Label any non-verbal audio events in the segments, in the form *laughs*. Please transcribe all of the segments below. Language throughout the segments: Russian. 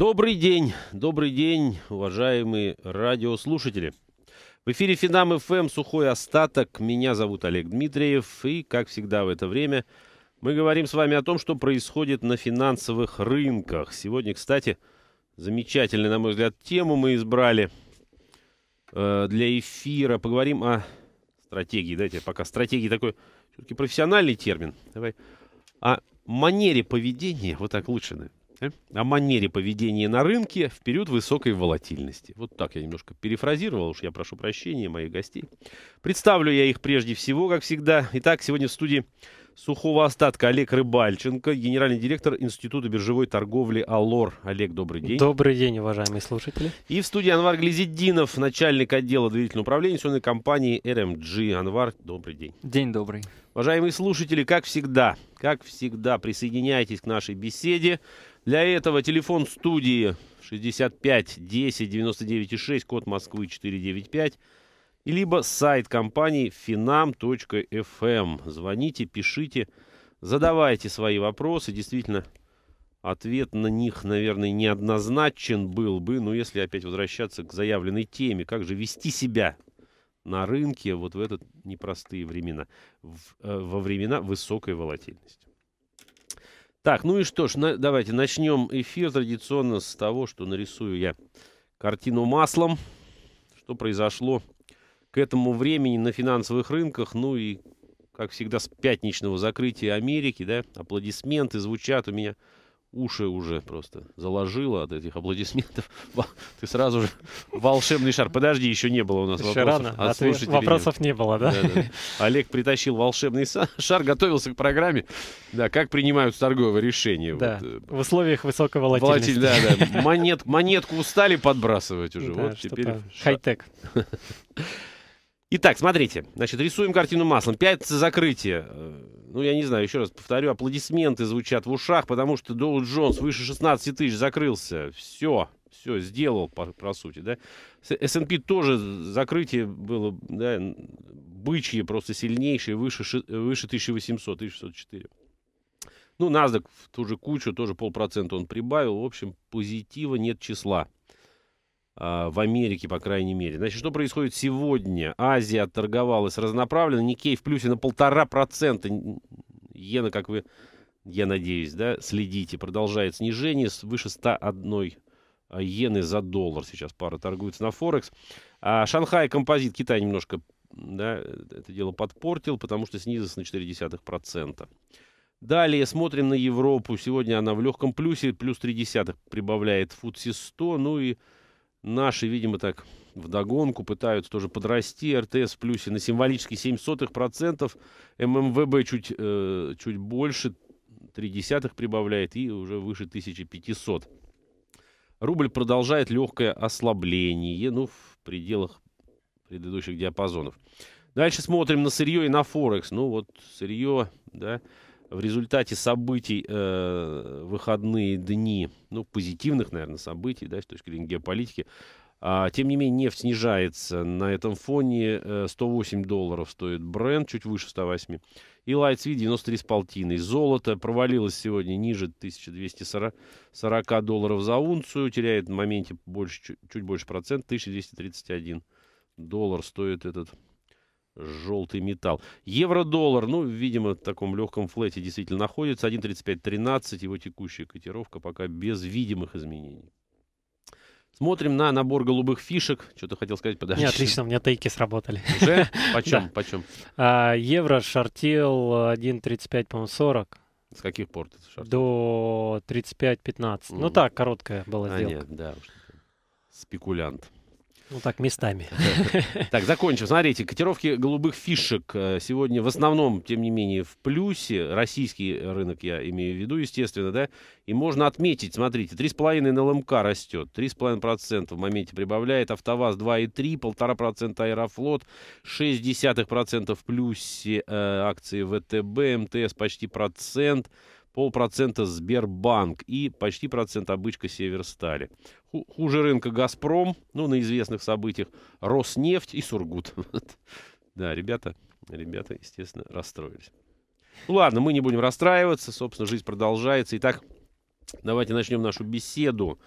Добрый день, добрый день, уважаемые радиослушатели. В эфире Финам ФМ «Сухой остаток». Меня зовут Олег Дмитриев. И, как всегда в это время, мы говорим с вами о том, что происходит на финансовых рынках. Сегодня, кстати, замечательную, на мой взгляд, тему мы избрали э, для эфира. Поговорим о стратегии. Дайте пока стратегии такой все-таки профессиональный термин. Давай. О манере поведения, вот так лучше, наверное о манере поведения на рынке в период высокой волатильности. Вот так я немножко перефразировал, уж я прошу прощения моих гостей. Представлю я их прежде всего, как всегда. Итак, сегодня в студии сухого остатка Олег Рыбальченко, генеральный директор Института биржевой торговли «Алор». Олег, добрый день. Добрый день, уважаемые слушатели. И в студии Анвар Глизидинов начальник отдела доверительного управления инвестиционной компании «РМГ». Анвар, добрый день. День добрый. Уважаемые слушатели, как всегда, как всегда, присоединяйтесь к нашей беседе. Для этого телефон студии 65 10 99 6, код Москвы 495, и либо сайт компании finam.fm. Эм. Звоните, пишите, задавайте свои вопросы. Действительно, ответ на них, наверное, неоднозначен был бы. Но если опять возвращаться к заявленной теме, как же вести себя на рынке вот в этот непростые времена, в, э, во времена высокой волатильности. Так, ну и что ж, на, давайте начнем эфир традиционно с того, что нарисую я картину маслом, что произошло к этому времени на финансовых рынках, ну и, как всегда, с пятничного закрытия Америки, да, аплодисменты звучат у меня уши уже просто заложило от этих аплодисментов. *laughs* Ты сразу же *laughs* волшебный шар. Подожди, еще не было у нас еще вопросов. Рано. А, от вопросов не было, да? Да, да? *laughs* Олег притащил волшебный шар, готовился к программе. Да, как принимают торговые решения. Да. Вот. Э, В условиях высокой волатильности. да, да. Монет, монетку устали подбрасывать уже. Да, вот теперь... Хай-тек. Итак, смотрите, значит, рисуем картину маслом. Пять закрытия. Э, ну, я не знаю, еще раз повторю, аплодисменты звучат в ушах, потому что Доу Джонс выше 16 тысяч закрылся. Все, все, сделал, по, по сути, да. S&P тоже закрытие было, да, бычье, просто сильнейшее, выше, выше 1800, 1604. Ну, NASDAQ в ту же кучу, тоже полпроцента он прибавил. В общем, позитива нет числа. А, в Америке, по крайней мере. Значит, что происходит сегодня? Азия отторговалась разноправленно, Никей в плюсе на полтора процента. Иена, как вы, я надеюсь, да, следите, продолжает снижение свыше 101 иены а, за доллар. Сейчас пара торгуется на Форекс. А Шанхай композит Китай немножко да, это дело подпортил, потому что снизился на 0,4%. Далее смотрим на Европу. Сегодня она в легком плюсе, плюс 0,3 прибавляет фудси 100. Ну и Наши, видимо, так в догонку пытаются тоже подрасти. РТС в плюсе на символические 0,07%. ММВБ чуть, э, чуть больше, 0,3 прибавляет и уже выше 1500. Рубль продолжает легкое ослабление, ну, в пределах предыдущих диапазонов. Дальше смотрим на сырье и на Форекс. Ну, вот сырье, да, в результате событий э, выходные дни, ну, позитивных, наверное, событий, да, с точки зрения геополитики, а, тем не менее, нефть снижается. На этом фоне 108 э, долларов стоит бренд, чуть выше 108. И Lightsweet 93,5. Золото провалилось сегодня ниже 1240 долларов за унцию. Теряет в моменте больше, чуть, чуть больше процент. 1231 доллар стоит этот желтый металл. Евро-доллар, ну, видимо, в таком легком флете действительно находится. 1.3513, его текущая котировка пока без видимых изменений. Смотрим на набор голубых фишек. Что-то хотел сказать, подожди. Не, отлично, у меня тейки сработали. Уже? *laughs* Почем, да. почем? А, евро шортил 1.35, по-моему, 40. С каких пор ты шортил? До 35-15. Mm. Ну так, короткая была а нет, да. Спекулянт. Ну так, местами. *laughs* Так, закончим. Смотрите, котировки голубых фишек э, сегодня в основном, тем не менее, в плюсе. Российский рынок я имею в виду, естественно, да? И можно отметить, смотрите, 3,5 на ЛМК растет, 3,5% в моменте прибавляет, АвтоВАЗ 2,3, 1,5% Аэрофлот, 0,6% в плюсе э, акции ВТБ, МТС почти процент, полпроцента Сбербанк и почти процент обычка Северстали. Хуже рынка Газпром, ну, на известных событиях, Роснефть и Сургут. *laughs* Да, ребята, ребята, естественно, расстроились. Ну ладно, мы не будем расстраиваться, собственно, жизнь продолжается. Итак, давайте начнем нашу беседу.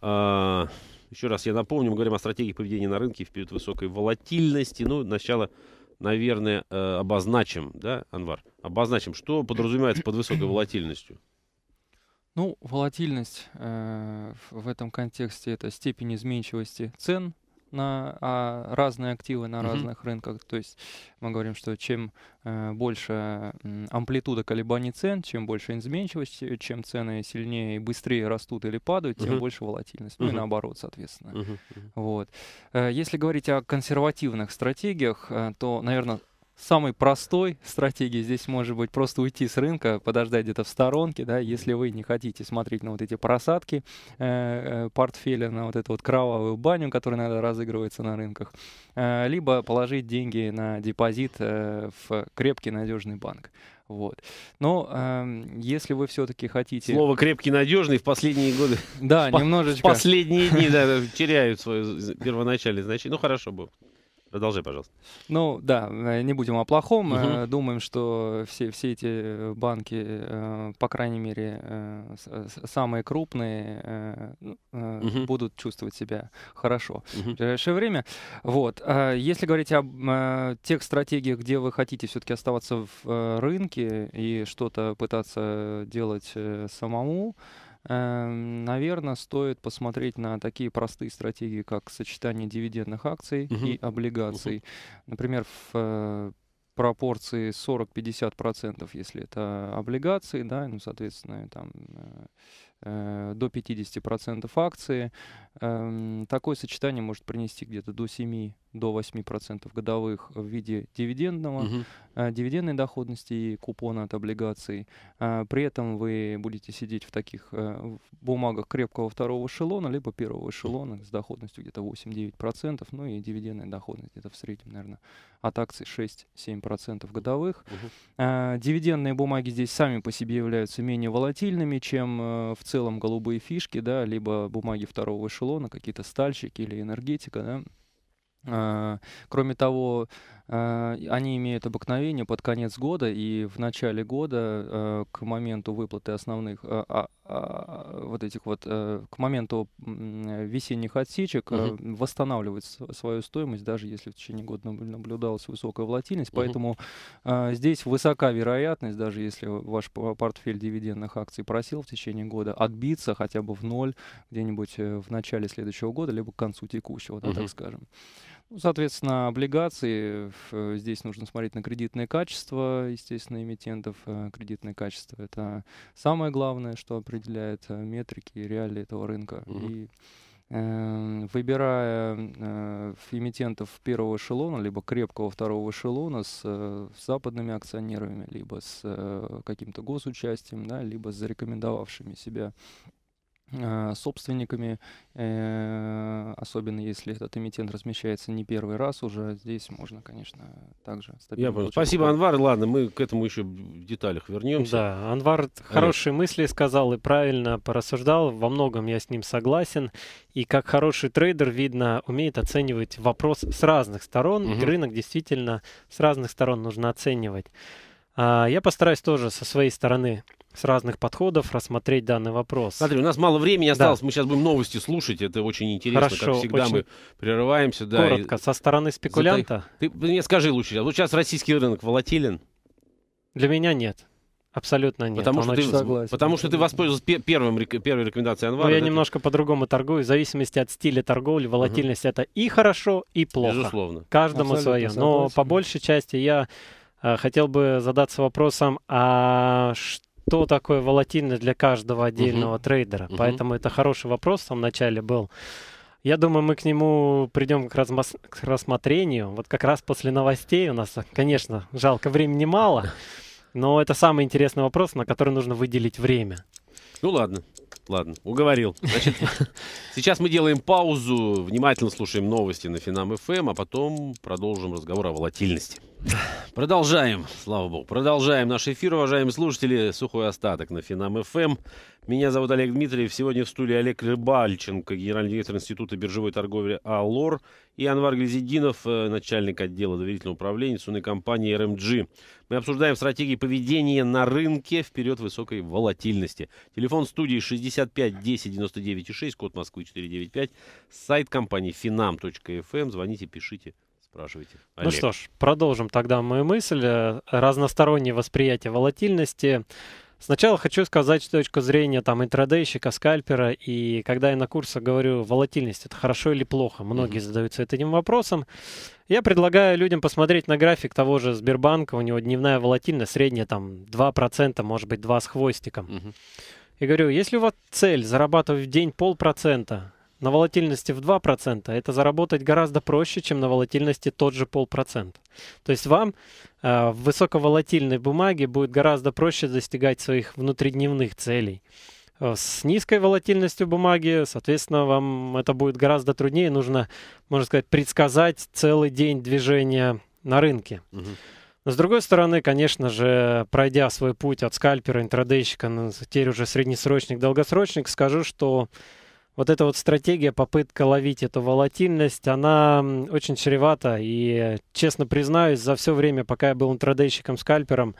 А, еще раз я напомню, мы говорим о стратегии поведения на рынке в период высокой волатильности. Ну, сначала наверное, э, обозначим, да, Анвар, обозначим, что подразумевается под высокой волатильностью? Ну, волатильность э, в этом контексте это степень изменчивости цен, на а, разные активы на mm-hmm. разных рынках. То есть мы говорим, что чем э, больше э, амплитуда колебаний цен, чем больше изменчивость, чем цены сильнее и быстрее растут или падают, тем mm-hmm. больше волатильность. Mm-hmm. Ну и наоборот, соответственно. Mm-hmm. Mm-hmm. Вот. Э, если говорить о консервативных стратегиях, э, то, наверное, самой простой стратегией здесь может быть просто уйти с рынка, подождать где-то в сторонке, да, если вы не хотите смотреть на вот эти просадки э, э, портфеля, на вот эту вот кровавую баню, которая иногда разыгрывается на рынках, э, либо положить деньги на депозит э, в крепкий надежный банк. Вот. Но э, если вы все-таки хотите... Слово крепкий, надежный в последние годы... Да, *laughs* немножечко. В последние дни, да, *laughs* теряют свое первоначальное значение. Ну, хорошо было. Продолжи, пожалуйста. Ну да, э, не будем о плохом. Угу. Думаем, что все, все эти э, банки, по крайней мере, самые крупные, угу. будут чувствовать себя хорошо угу. в ближайшее время. Вот. Если говорить о тех стратегиях, где вы хотите все-таки оставаться в рынке и что-то пытаться делать самому, Эм, наверное, стоит посмотреть на такие простые стратегии, как сочетание дивидендных акций угу. и облигаций. Угу. Например, в э, пропорции 40-50%, процентов, если это облигации, да, ну, соответственно, там э, Э, до 50% акции. Эм, такое сочетание может принести где-то до 7-8% до 8% годовых в виде дивидендного, угу. дивидендной доходности и купона от облигаций. Э, при этом вы будете сидеть в таких бумагах крепкого второго эшелона, либо первого эшелона с доходностью где-то 8-9%, ну и дивидендная доходность где-то в среднем, наверное, от акций 6-7% годовых. Угу. Дивидендные бумаги здесь сами по себе являются менее волатильными, чем в целом голубые фишки, да, либо бумаги второго эшелона, какие-то стальщики или энергетика, да. А, кроме того, а, они имеют обыкновение под конец года и в начале года а, к моменту выплаты основных а, вот этих вот э, к моменту весенних отсечек угу. Э, восстанавливать свою стоимость, даже если в течение года наблюдалась высокая волатильность. Угу. Поэтому здесь высока вероятность, даже если ваш портфель дивидендных акций просил в течение года, отбиться хотя бы в ноль где-нибудь э, в начале следующего года, либо к концу текущего, да, угу. так скажем. Ну, соответственно, облигации. Э, здесь нужно смотреть на кредитное качество, естественно, эмитентов. Э, кредитное качество – это самое главное, что определяет э, метрики и реалии этого рынка. Угу. И эм, выбирая э, эмитентов первого эшелона, либо крепкого второго эшелона с, с западными акционерами, либо с э, каким-то госучастием, да, либо с зарекомендовавшими себя Э, собственниками, э, особенно если этот эмитент размещается не первый раз уже, здесь можно, конечно, также Я Спасибо, Анвар. Ладно, мы к этому еще в деталях вернемся. Да, Анвар э. хорошие а. мысли сказал и правильно порассуждал. Во многом я с ним согласен. И как хороший трейдер, видно, умеет оценивать вопрос с разных сторон. Угу. рынок действительно с разных сторон нужно оценивать. А, я постараюсь тоже со своей стороны с разных подходов рассмотреть данный вопрос. Смотри, у нас мало времени осталось, да. мы сейчас будем новости слушать, это очень интересно, Хорошо, как всегда мы прерываемся. Да, Коротко, и... со стороны спекулянта. Затай... Ты мне скажи лучше, вот сейчас российский рынок волатилен? Для меня нет. Абсолютно нет. Потому, что ты, согласен, потому что ты воспользовался первым, первой рекомендацией Анвара. Но ну, я это... немножко по-другому торгую. В зависимости от стиля торговли, волатильность угу. это и хорошо, и плохо. Безусловно. Каждому Абсолютно свое. Согласен. Но по большей части я э, хотел бы задаться вопросом, а что что такое волатильность для каждого отдельного uh-huh. трейдера. Uh-huh. Поэтому это хороший вопрос в самом начале был. Я думаю, мы к нему придем к, размос... к рассмотрению. Вот как раз после новостей у нас, конечно, жалко, времени мало, *laughs* но это самый интересный вопрос, на который нужно выделить время. Ну ладно, ладно, уговорил. Значит, *laughs* сейчас мы делаем паузу, внимательно слушаем новости на Финам ФМ, эм, а потом продолжим разговор о волатильности. Продолжаем, слава богу, продолжаем наш эфир, уважаемые слушатели. Сухой остаток на Финам ФМ. Эм. Меня зовут Олег Дмитриев. Сегодня в студии Олег Рыбальченко, генеральный директор Института биржевой торговли АЛОР, и Анвар Глизидинов, э, начальник отдела доверительного управления инвестиционной компании РМГ. Эм Мы обсуждаем стратегии поведения на рынке в период высокой волатильности. Телефон студии 65 10 99 6, код Москвы 495, сайт компании finam.fm. Эм». Звоните, пишите, Спрашивайте. Ну Олег. Ну что ж, продолжим тогда мою мысль. Э, разностороннее восприятие волатильности. Сначала хочу сказать с точки зрения там интрадейщика, скальпера, и когда я на курсах говорю, волатильность это хорошо или плохо, многие mm-hmm. задаются этим вопросом. Я предлагаю людям посмотреть на график того же Сбербанка, у него дневная волатильность средняя там 2%, может быть 2 с хвостиком. Mm-hmm. И говорю, если у вас цель зарабатывать в день полпроцента, на волатильности в 2% это заработать гораздо проще, чем на волатильности тот же полпроцент. То есть вам э, в высоковолатильной бумаге будет гораздо проще достигать своих внутридневных целей. Э, с низкой волатильностью бумаги, соответственно, вам это будет гораздо труднее. Нужно, можно сказать, предсказать целый день движения на рынке. Но с другой стороны, конечно же, пройдя свой путь от скальпера, интрадейщика, на ну, теперь уже среднесрочник, долгосрочник, скажу, что вот эта вот стратегия, попытка ловить эту волатильность, она очень чревата. И, честно признаюсь, за все время, пока я был интрадейщиком-скальпером,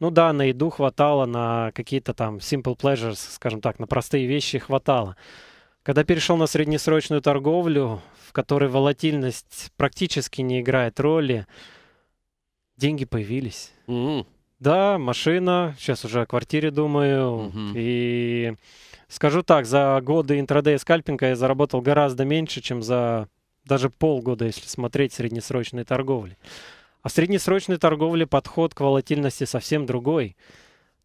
ну да, на еду хватало, на какие-то там simple pleasures, скажем так, на простые вещи хватало. Когда перешел на среднесрочную торговлю, в которой волатильность практически не играет роли, деньги появились. Mm-hmm. Да, машина, сейчас уже о квартире думаю, mm-hmm. и Скажу так, за годы интрадей скальпинга я заработал гораздо меньше, чем за даже полгода, если смотреть среднесрочной торговли. А в среднесрочной торговле подход к волатильности совсем другой.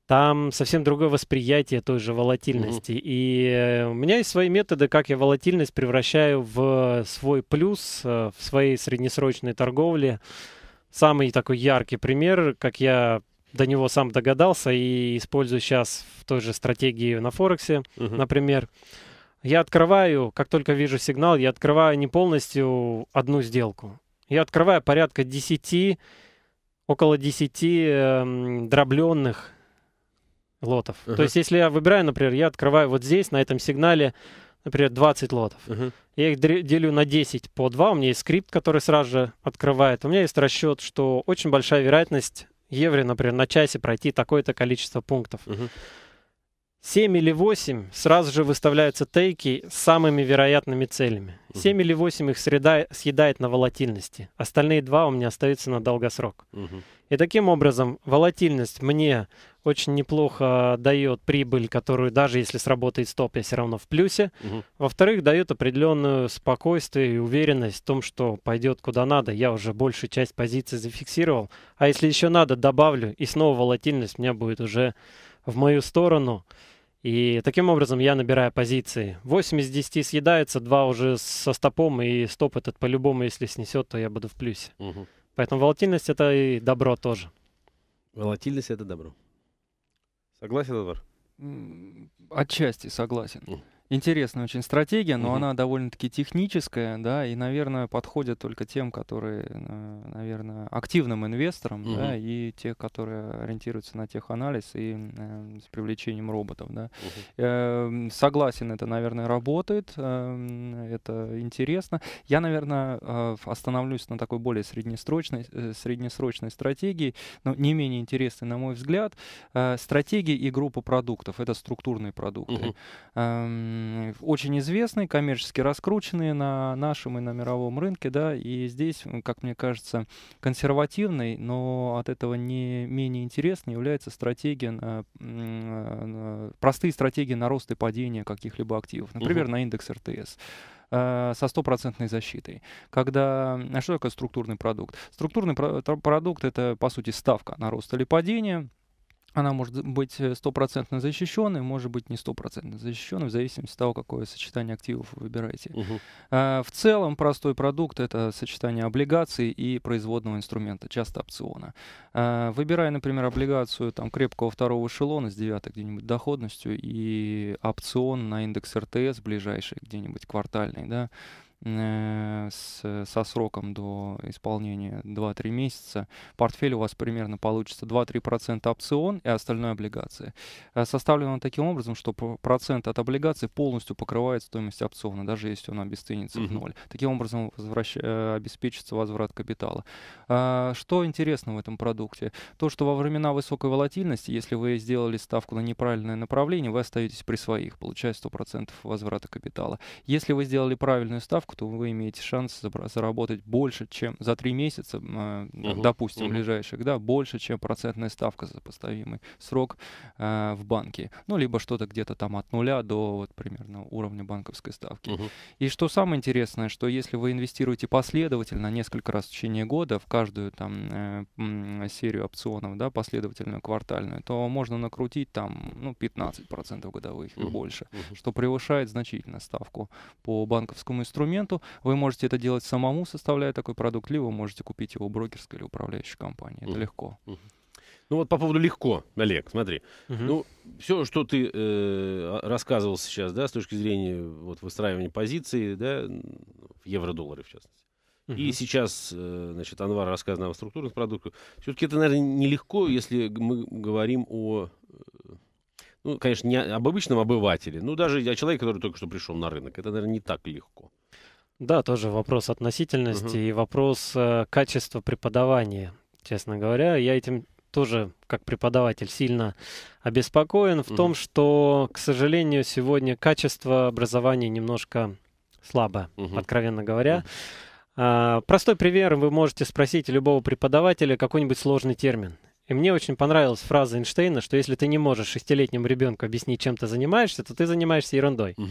Там совсем другое восприятие той же волатильности. Mm-hmm. И э, у меня есть свои методы, как я волатильность превращаю в свой плюс, э, в своей среднесрочной торговле. Самый такой яркий пример, как я до него сам догадался и использую сейчас в той же стратегии на Форексе, угу. например. Я открываю, как только вижу сигнал, я открываю не полностью одну сделку. Я открываю порядка 10, около 10 э, эм, дробленных лотов. Uh-huh. То есть, если я выбираю, например, я открываю вот здесь, на этом сигнале, например, 20 лотов. Uh-huh. Я их делю на 10 по 2. У меня есть скрипт, который сразу же открывает. У меня есть расчет, что очень большая вероятность Евро, например, на часе пройти такое-то количество пунктов. Угу. 7 или 8 сразу же выставляются тейки с самыми вероятными целями. 7 или 8 их среда съедает на волатильности. Остальные два у меня остаются на долгосрок. Угу. И таким образом волатильность мне очень неплохо дает прибыль, которую даже если сработает стоп, я все равно в плюсе. Угу. Во-вторых, дает определенную спокойствие и уверенность в том, что пойдет куда надо. Я уже большую часть позиций зафиксировал. А если еще надо, добавлю, и снова волатильность у меня будет уже в мою сторону. И таким образом я набираю позиции. 8 из 10 съедается, 2 уже со стопом, и стоп этот по-любому, если снесет, то я буду в плюсе. Угу. Поэтому волатильность — это и добро тоже. Волатильность — это добро. Согласен, Эдвард? Отчасти согласен. Mm. Интересная очень стратегия, но угу. она довольно-таки техническая, да, и, наверное, подходит только тем, которые, э, наверное, активным инвесторам, угу. да, и те, которые ориентируются на теханализ и э, с привлечением роботов, да. Угу. Э, согласен, это, наверное, работает, э, это интересно. Я, наверное, э, остановлюсь на такой более среднесрочной, э, среднесрочной стратегии, но не менее интересной, на мой взгляд. Э, стратегия и группа продуктов — это структурные продукты. Угу. Э, очень известный, коммерчески раскрученный на нашем и на мировом рынке, да, и здесь, как мне кажется, консервативный, но от этого не менее интересный является стратегия, э, простые стратегии на рост и падение каких-либо активов, например, угу. на индекс РТС э, со стопроцентной защитой. Когда... А что такое структурный продукт? Структурный про- продукт — это, по сути, ставка на рост или падение — она может быть э, стопроцентно защищенной, может быть не стопроцентно защищенной, в зависимости от того, какое сочетание активов вы выбираете. Угу. А, в целом простой продукт — это сочетание облигаций и производного инструмента, часто опциона. А, выбирая, например, облигацию там, крепкого второго эшелона с девятой где-нибудь доходностью и опцион на индекс РТС ближайший, где-нибудь квартальный, да, Э, с, со сроком до исполнения 2-3 месяца, портфель у вас примерно получится 2-3% опцион и остальное облигации. Э, Составлен он таким образом, что процент от облигации полностью покрывает стоимость опциона, даже если он обесценится mm-hmm. в ноль. Таким образом возвращ... Э, обеспечится возврат капитала. Что интересно в этом продукте? То, что во времена высокой волатильности, если вы сделали ставку на неправильное направление, вы остаетесь при своих, получая 100% возврата капитала. Если вы сделали правильную ставку, страховку, то вы имеете шанс заработать больше, чем за три месяца, угу. допустим, угу. ближайших, да, больше, чем процентная ставка за поставимый срок э, в банке. Ну, либо что-то где-то там от нуля до вот примерно уровня банковской ставки. Угу. И что самое интересное, что если вы инвестируете последовательно несколько раз в течение года в каждую там э, серию опционов, да, последовательную квартальную, то можно накрутить там ну, 15% годовых угу. и больше, угу. что превышает значительно ставку по банковскому инструменту клиенту. Вы можете это делать самому, составляя такой продукт, либо вы можете купить его брокерской или управляющей компании. Это легко. Ну вот по поводу легко, Олег, смотри. Угу. Ну, все, что ты э, рассказывал сейчас, да, с точки зрения вот, выстраивания позиции, да, в евро-доллары, в частности. Угу. И сейчас, э, значит, Анвар рассказывал о структурных продуктах. Все-таки это, наверное, нелегко, если мы говорим о... Э, ну, конечно, не об обычном обывателе, ну, даже о человеке, который только что пришел на рынок. Это, наверное, не так легко. Да, тоже вопрос относительности угу. и вопрос э, качества преподавания. Честно говоря, я этим тоже как преподаватель сильно обеспокоен в угу. том, что, к сожалению, сегодня качество образования немножко слабо, угу. откровенно говоря. Угу. А, простой пример, вы можете спросить любого преподавателя какой-нибудь сложный термин. И мне очень понравилась фраза Эйнштейна, что если ты не можешь шестилетнему ребенку объяснить, чем ты занимаешься, то ты занимаешься ерундой. Угу.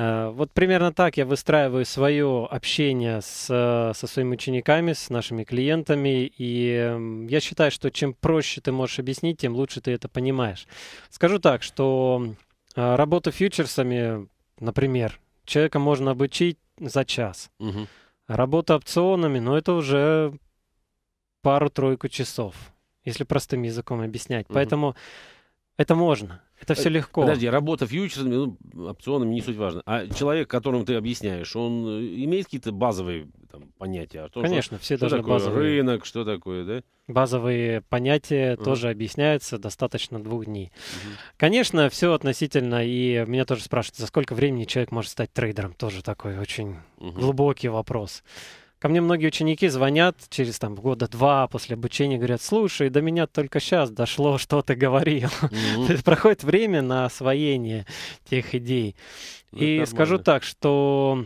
Э, вот примерно так я выстраиваю свое общение с, э, со своими учениками, с нашими клиентами, и я считаю, что чем проще ты можешь объяснить, тем лучше ты это понимаешь. Скажу так, что э, работу фьючерсами, например, человека можно обучить за час. Угу. Работа опционами, ну это уже пару-тройку часов, если простым языком объяснять. Угу. Поэтому это можно. Это все э, легко. Подожди, работа фьючерсами, ну, опционами не суть важно. А человек, которому ты объясняешь, он э, имеет какие-то базовые там, понятия? то, Конечно, что, все что должны такое базовые. рынок, что такое, да? Базовые понятия uh тоже объясняются достаточно двух дней. uh Конечно, все относительно, и меня тоже спрашивают, за сколько времени человек может стать трейдером? Тоже такой очень uh глубокий вопрос. Ко мне многие ученики звонят через там года два после обучения, говорят, слушай, до меня только сейчас дошло, что ты говорил. Mm-hmm. То есть проходит время на освоение тех идей. Ну, и нормально. скажу так, что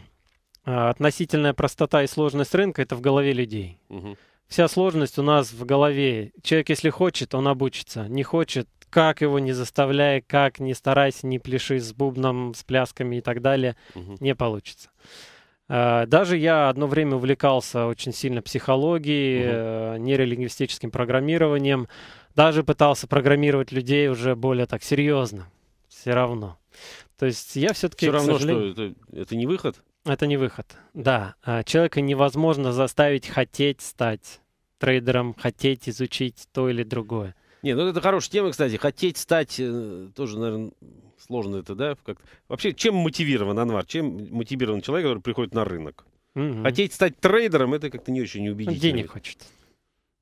а, относительная простота и сложность рынка — это в голове людей. mm Вся сложность у нас в голове. Человек, если хочет, он обучится. Не хочет, как его не заставляя, как не старайся, не пляши с бубном, с плясками и так далее, угу. не получится. Э, даже я одно время увлекался очень сильно психологией, угу. Uh программированием. Даже пытался программировать людей уже более так серьезно. Все равно. То есть я все-таки... Все равно, сожалению... что это, это не выход? Это не выход, да. Э, человека невозможно заставить хотеть стать трейдером, хотеть изучить то или другое. Не, ну это хорошая тема, кстати. Хотеть стать э, тоже, наверное, сложно это, да? Как... Вообще, чем мотивирован Анвар? Чем мотивирован человек, который приходит на рынок? Угу. Хотеть стать трейдером, это как-то не очень ну, убедительно. Денег хочет.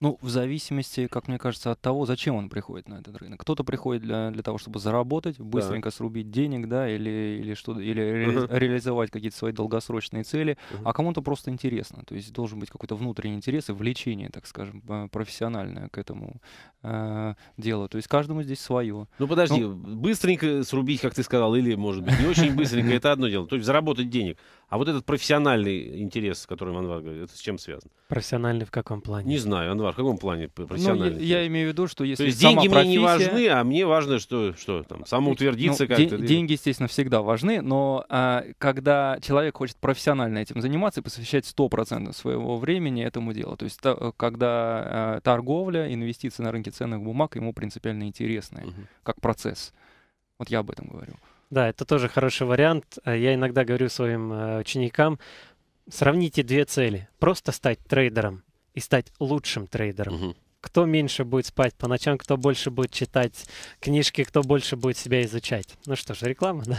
Ну, в зависимости, как мне кажется, от того, зачем он приходит на этот рынок. Кто-то приходит для, для того, чтобы заработать, быстренько да. срубить денег, да, или, или что или uh-huh. реализовать какие-то свои долгосрочные цели, uh а кому-то просто интересно. То есть должен быть какой-то внутренний интерес и влечение, так скажем, профессиональное к этому э, делу. То есть каждому здесь свое. Ну, подожди, ну, быстренько срубить, как ты сказал, или, может быть, не очень быстренько, *laughs* это одно дело. То есть заработать денег. А вот этот профессиональный интерес, который Анвар говорит, это с чем связан? Профессиональный в каком плане? Не знаю, Анвар, в каком плане ну, профессиональный? Ну, я, я имею в виду, что если То есть сама деньги профессия... мне не важны, а мне важно, что, что там, самоутвердиться ну, как-то. День, деньги, естественно, всегда важны, но а, когда человек хочет профессионально этим заниматься и посвящать 100% своего времени этому делу, то есть та, э, когда а, торговля, инвестиции на рынке ценных бумаг ему принципиально интересны, угу. как процесс. Вот я об этом говорю. Да, это тоже хороший вариант. Э, я иногда говорю своим э, ученикам, сравните две цели. Просто стать трейдером и стать лучшим трейдером. Угу. Кто меньше будет спать по ночам, кто больше будет читать книжки, кто больше будет себя изучать. Ну что ж, реклама, да?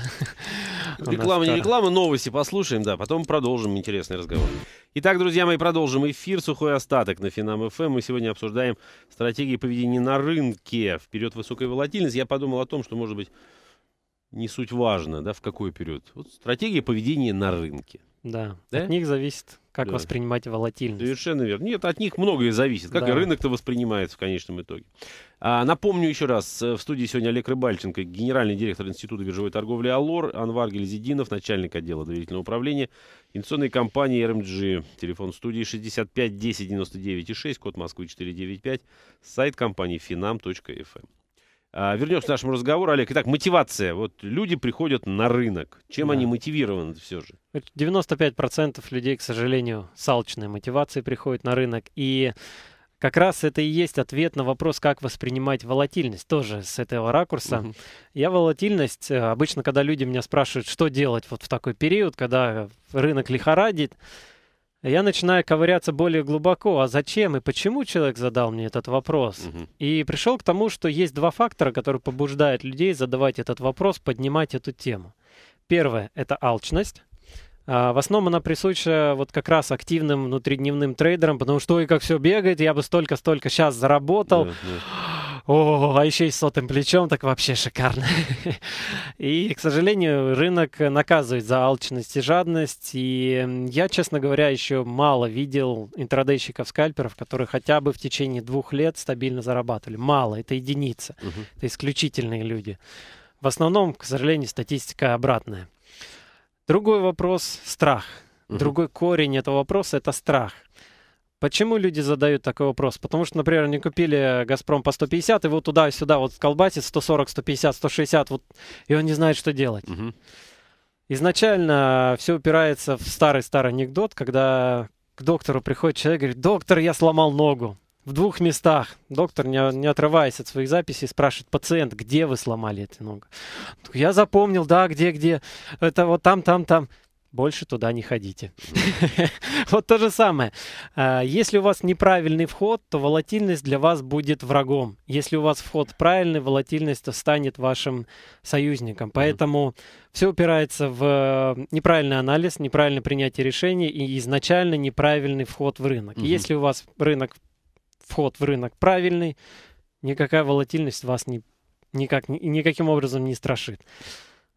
*laughs* Реклама, не реклама, новости послушаем, да, потом продолжим интересный разговор. Итак, друзья мои, продолжим эфир «Сухой остаток» на Финам ФМ. Мы сегодня обсуждаем стратегии поведения на рынке. Вперед высокая волатильность. Я подумал о том, что, может быть, не суть важно, да, в какой период. Вот стратегия поведения на рынке. Да, да? от них зависит, как да. воспринимать волатильность. Совершенно верно. Нет, от них многое зависит, как да. рынок-то воспринимается в конечном итоге. А, напомню еще раз, э, в студии сегодня Олег Рыбальченко, генеральный директор Института биржевой торговли Алор, Анвар Гельзидинов, начальник отдела доверительного управления инвестиционной компании «РМГ». Телефон студии 65 10 99 6, код Москвы 495, сайт компании finam.fm. А, Вернемся к нашему разговору, Олег. Итак, мотивация. Вот люди приходят на рынок. Чем да. они мотивированы все же? 95% людей, к сожалению, с алчной мотивацией приходят на рынок. И как раз это и есть ответ на вопрос, как воспринимать волатильность. Тоже с этого ракурса. mm Я волатильность, э, обычно, когда люди меня спрашивают, что делать вот в такой период, когда рынок лихорадит, я начинаю ковыряться более глубоко, а зачем и почему человек задал мне этот вопрос? Угу. И пришел к тому, что есть два фактора, которые побуждают людей задавать этот вопрос, поднимать эту тему. Первое – это алчность. А, в основном она присуща вот как раз активным внутридневным трейдерам, потому что, и как все бегает, я бы столько-столько сейчас заработал. Да, да. О, а еще и сотым плечом, так вообще шикарно. *laughs* И, к сожалению, рынок наказывает за алчность и жадность. И я, честно говоря, еще мало видел интрадейщиков-скальперов, которые хотя бы в течение двух лет стабильно зарабатывали. Мало, это единица. Угу. Это исключительные люди. В основном, к сожалению, статистика обратная. Другой вопрос — страх. Угу. Другой корень этого вопроса — это страх. Почему люди задают такой вопрос? Потому что, например, они купили «Газпром» по 150, и вот туда-сюда вот колбасит 140, 150, 160, вот, и он не знает, что делать. Угу. Изначально все упирается в старый-старый анекдот, когда к доктору приходит человек и говорит, «Доктор, я сломал ногу» в двух местах. Доктор, не, не отрываясь от своих записей, спрашивает пациент, где вы сломали эту ногу. «Ну, я запомнил, да, где, где. Это вот там, там, там больше туда не ходите. *laughs* вот то же самое. А, если у вас неправильный вход, то волатильность для вас будет врагом. Если у вас вход правильный, волатильность станет вашим союзником. Поэтому все упирается в э, неправильный анализ, неправильное принятие решений и изначально неправильный вход в рынок. Если у вас рынок вход в рынок правильный, никакая волатильность вас не, никак, никаким образом не страшит.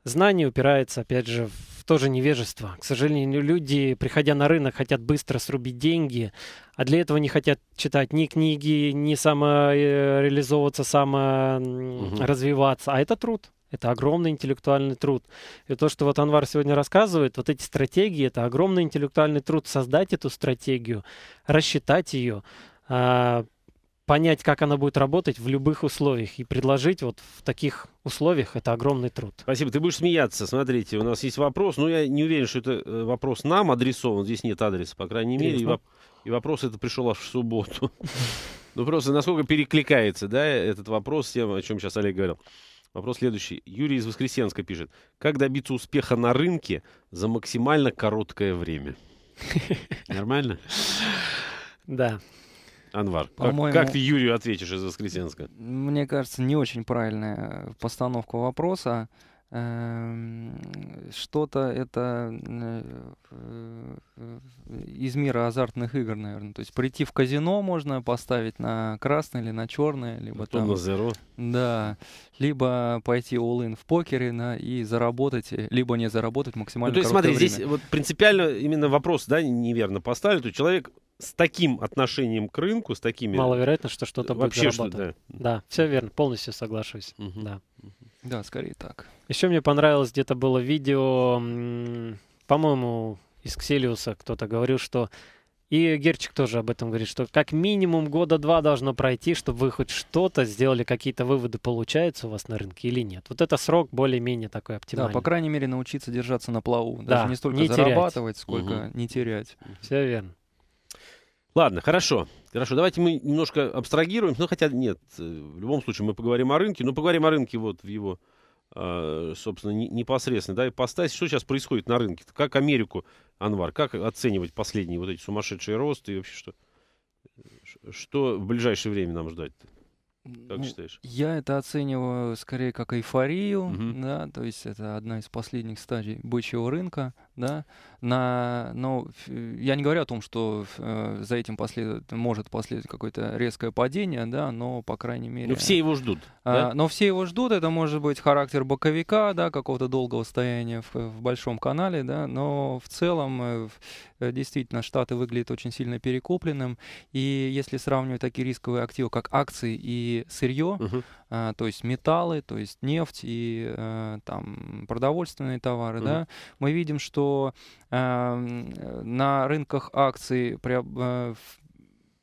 Знание упирается, опять же, в тоже невежество. К сожалению, люди, приходя на рынок, хотят быстро срубить деньги, а для этого не хотят читать ни книги, ни самореализовываться, саморазвиваться. А это труд. Это огромный интеллектуальный труд. И то, что вот Анвар сегодня рассказывает, вот эти стратегии, это огромный интеллектуальный труд создать эту стратегию, рассчитать ее, понять, как она будет работать в любых условиях и предложить вот в таких условиях это огромный труд. Спасибо. Ты будешь смеяться. Смотрите, у нас есть вопрос, но ну, я не уверен, что это э, вопрос нам адресован. Здесь нет адреса, по крайней мере. И, воп- и вопрос это пришел аж в субботу. *laughs* Ну просто насколько перекликается, да, этот вопрос с тем, о чем сейчас Олег говорил. Вопрос следующий. Юрий из Воскресенска пишет. Как добиться успеха на рынке за максимально короткое время? *laughs* Нормально? Да. Анвар, как, как ты Юрию ответишь из Воскресенска? Мне кажется, не очень правильная э, постановка вопроса. Эм, что-то это э, э, из мира азартных игр, наверное. То есть прийти в казино можно поставить на красное или на черное, либо Потом там... на зеро. Да. Либо пойти all-in в покере на, и заработать, либо не заработать максимально ну, то есть смотри, время. здесь вот принципиально именно вопрос, да, неверно поставили. То человек с таким отношением к рынку, с такими... Маловероятно, что что-то э, Вообще зарабатывать. Что, да. да, все верно, полностью соглашусь. Угу. Да. да, скорее так. Еще мне понравилось, где-то было видео, по-моему, из Кселиуса кто-то говорил, что и Герчик тоже об этом говорит, что как минимум года два должно пройти, чтобы вы хоть что-то сделали, какие-то выводы получаются у вас на рынке или нет. Вот это срок более-менее такой оптимальный. Да, по крайней мере научиться держаться на плаву. Даже не столько не зарабатывать, терять. сколько угу. не терять. Все верно. Ладно, хорошо. Хорошо, давайте мы немножко абстрагируемся. Ну, хотя нет, э, в любом случае мы поговорим о рынке. Но поговорим о рынке вот в его, э, собственно, непосредственно. Да, и поставить, что сейчас происходит на рынке. Как Америку, Анвар, как оценивать последние вот эти сумасшедшие росты и вообще что? Э, что в ближайшее время нам ждать? -то? Как ну, считаешь? Я это оцениваю скорее как эйфорию, угу. да, то есть это одна из последних стадий бычьего рынка да, на, но э, я не говорю о том, что э, за этим последует может последовать какое-то резкое падение, да, но, по крайней мере... Но все его ждут, э, да? Но все его ждут, это может быть характер боковика, да, какого-то долгого стояния в, в Большом канале, да, но в целом э, э действительно Штаты выглядят очень сильно перекупленным, и если сравнивать такие рисковые активы, как акции и сырье, угу. э, то есть металлы, то есть нефть и э, там продовольственные товары, угу. да, мы видим, что что э, на рынках акций при, э,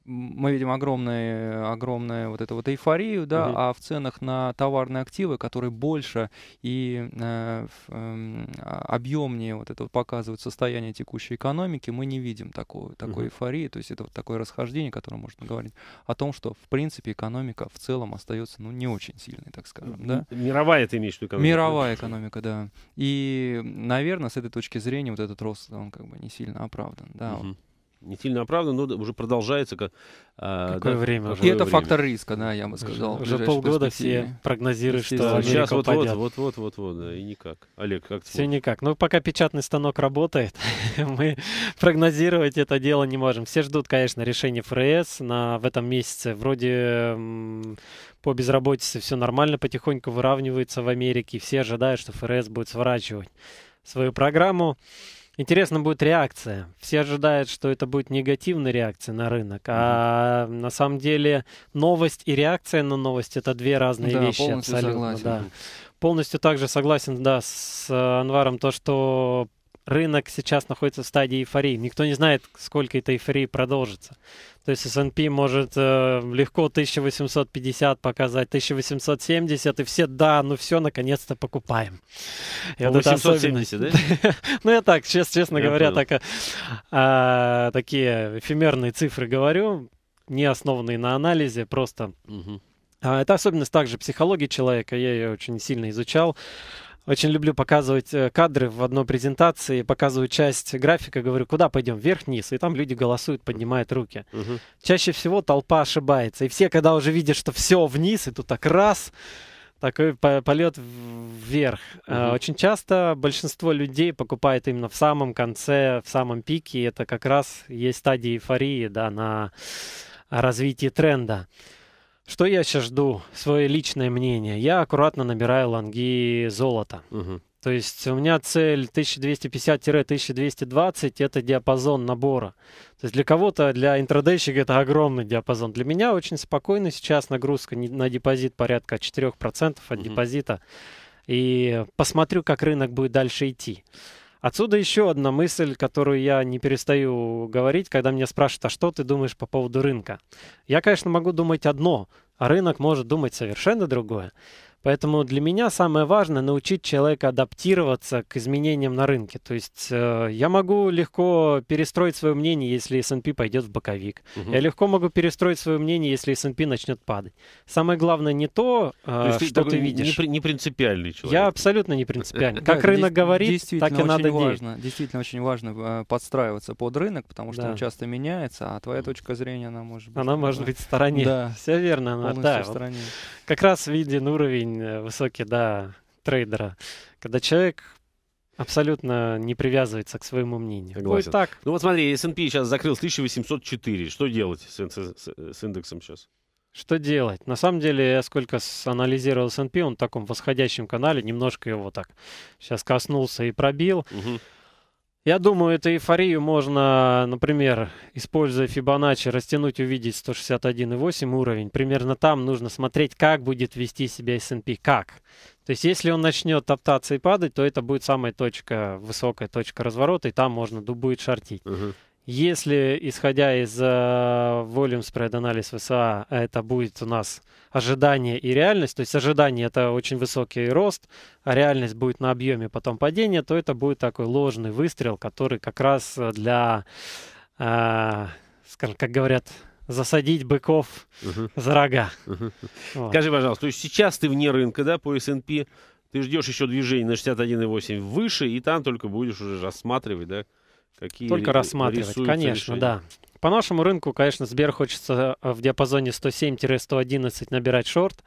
мы видим огромную, огромную вот эту вот эйфорию, да, угу. а в ценах на товарные активы, которые больше и э, э, объемнее вот это вот показывают состояние текущей экономики, мы не видим такого, такой угу. эйфории, то есть это вот такое расхождение, которое можно говорить о том, что в принципе экономика в целом остается, ну, не очень сильной, так скажем, да. Мировая ты имеешь в виду экономика? Мировая экономика, да. И, наверное, с этой точки зрения вот этот рост, он как бы не сильно оправдан, да. Угу. Вот не сильно оправданно, но уже продолжается. Как, а, Какое да, время уже. И это время. фактор риска, да, я бы сказал. Уже, уже полгода все прогнозируют, все что сейчас вот, вот, вот, вот, вот, вот, да, и никак. Олег, как Все смотришь? никак. Но ну, пока печатный станок работает, *laughs* мы прогнозировать это дело не можем. Все ждут, конечно, решения ФРС на, в этом месяце. Вроде по безработице все нормально, потихоньку выравнивается в Америке. Все ожидают, что ФРС будет сворачивать свою программу. Интересно будет реакция. Все ожидают, что это будет негативная реакция на рынок, а mm-hmm. на самом деле новость и реакция на новость это две разные да, вещи полностью абсолютно. Согласен. Да. Полностью также согласен, да, с Анваром то, что рынок сейчас находится в стадии эйфории. Никто не знает, сколько этой эйфории продолжится. То есть S&P может э, легко 1850 показать, 1870, и все, да, ну все, наконец-то покупаем. И 870, вот да? *laughs* ну, я так, честно говоря, понял. Э, а, такие эфемерные цифры говорю, не основанные на анализе, просто... Угу. А, это особенность также психологии человека, я ее очень сильно изучал. Очень люблю показывать э, кадры в одной презентации, показываю часть графика, говорю, куда пойдем, вверх-вниз, и там люди голосуют, поднимают руки. Угу. Чаще всего толпа ошибается, и все, когда уже видят, что все вниз, и тут так раз, такой полет вверх. Угу. Очень часто большинство людей покупает именно в самом конце, в самом пике, и это как раз есть стадия эйфории, да, на развитии тренда. Что я сейчас жду? Свое личное мнение. Я аккуратно набираю лонги золота. Угу. То есть у меня цель 1250-1220 это диапазон набора. То есть для кого-то, для интродейщика это огромный диапазон. Для меня очень спокойно сейчас нагрузка на депозит порядка 4% от угу. депозита. И посмотрю, как рынок будет дальше идти. Отсюда еще одна мысль, которую я не перестаю говорить, когда меня спрашивают, а что ты думаешь по поводу рынка? Я, конечно, могу думать одно, а рынок может думать совершенно другое. Поэтому для меня самое важное научить человека адаптироваться к изменениям на рынке. То есть э, я могу легко перестроить свое мнение, если S&P пойдет в боковик. Угу. Я легко могу перестроить свое мнение, если S&P начнет падать. Самое главное не то, э, то что ты, ты видишь. Не, не принципиальный человек. Я абсолютно не принципиальный. *laughs* Как рынок говорит, так и надо важно, делать. Действительно очень важно э, подстраиваться под рынок, потому что он часто меняется, а твоя точка зрения, она может быть... Она может быть в стороне. Да. Все верно. Она, да, в стороне. как раз виден уровень очень э, высокий, да, трейдера, когда человек абсолютно не привязывается к своему мнению. Согласен. Ой, так. Ну вот смотри, S&P сейчас закрыл 1804. Что делать с, с, э, с индексом сейчас? Что делать? На самом деле, я сколько анализировал S&P, он в таком восходящем канале, немножко его так сейчас коснулся и пробил. Угу. Я думаю, эту эйфорию можно, например, используя Fibonacci, растянуть, увидеть 161,8 уровень. Примерно там нужно смотреть, как будет вести себя S&P, как. То есть, если он начнет топтаться и падать, то это будет самая точка, высокая точка разворота, и там можно будет шортить. Uh-huh. Если, исходя из э, volume spread анализ ВСА, это будет у нас ожидание и реальность, то есть ожидание это очень высокий рост, а реальность будет на объеме, потом падение, то это будет такой ложный выстрел, который как раз для, э, скажем, как говорят, засадить быков угу. за рога. Угу. Вот. Скажи, пожалуйста, то есть сейчас ты вне рынка, да, по S&P, ты ждешь еще движение на 61,8 выше, и там только будешь уже рассматривать, да, какие Только рассматривать, конечно, решения. да. По нашему рынку, конечно, Сбер хочется э, в диапазоне 107-111 набирать шорт.